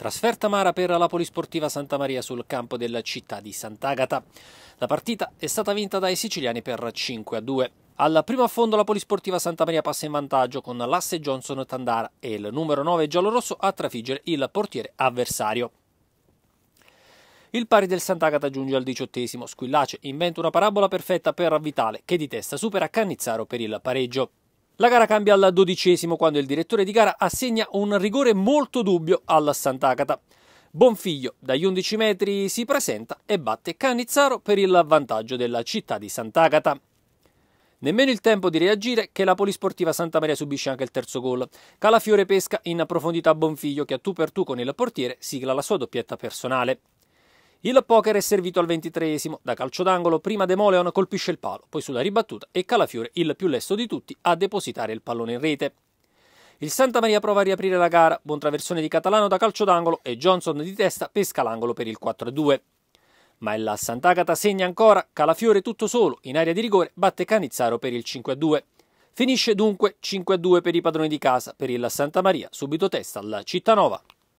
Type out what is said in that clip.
Trasferta amara per la Polisportiva Santa Maria sul campo della città di Sant'Agata. La partita è stata vinta dai siciliani per 5 a 2. Al primo affondo la Polisportiva Santa Maria passa in vantaggio con l'asse Johnson Tandara e il numero 9 giallorosso a trafiggere il portiere avversario. Il pari del Sant'Agata giunge al diciottesimo. Squillace inventa una parabola perfetta per Vitale che di testa supera Cannizzaro per il pareggio. La gara cambia al dodicesimo quando il direttore di gara assegna un rigore molto dubbio alla Sant'Agata. Bonfiglio dagli 11 metri si presenta e batte Cannizzaro per il vantaggio della città di Sant'Agata. Nemmeno il tempo di reagire che la polisportiva Santa Maria subisce anche il terzo gol. Calafiore pesca in profondità Bonfiglio che a tu per tu con il portiere sigla la sua doppietta personale. Il poker è servito al ventitreesimo. Da calcio d'angolo prima Demoleon colpisce il palo, poi sulla ribattuta e Calafiore, il più lesto di tutti, a depositare il pallone in rete. Il Santa Maria prova a riaprire la gara, buon traversone di Catalano da calcio d'angolo e Johnson di testa pesca l'angolo per il 4-2. Ma la Sant'Agata segna ancora, Calafiore tutto solo, in area di rigore batte Canizzaro per il 5-2. Finisce dunque 5-2 per i padroni di casa, per il Santa Maria subito testa alla Cittanova.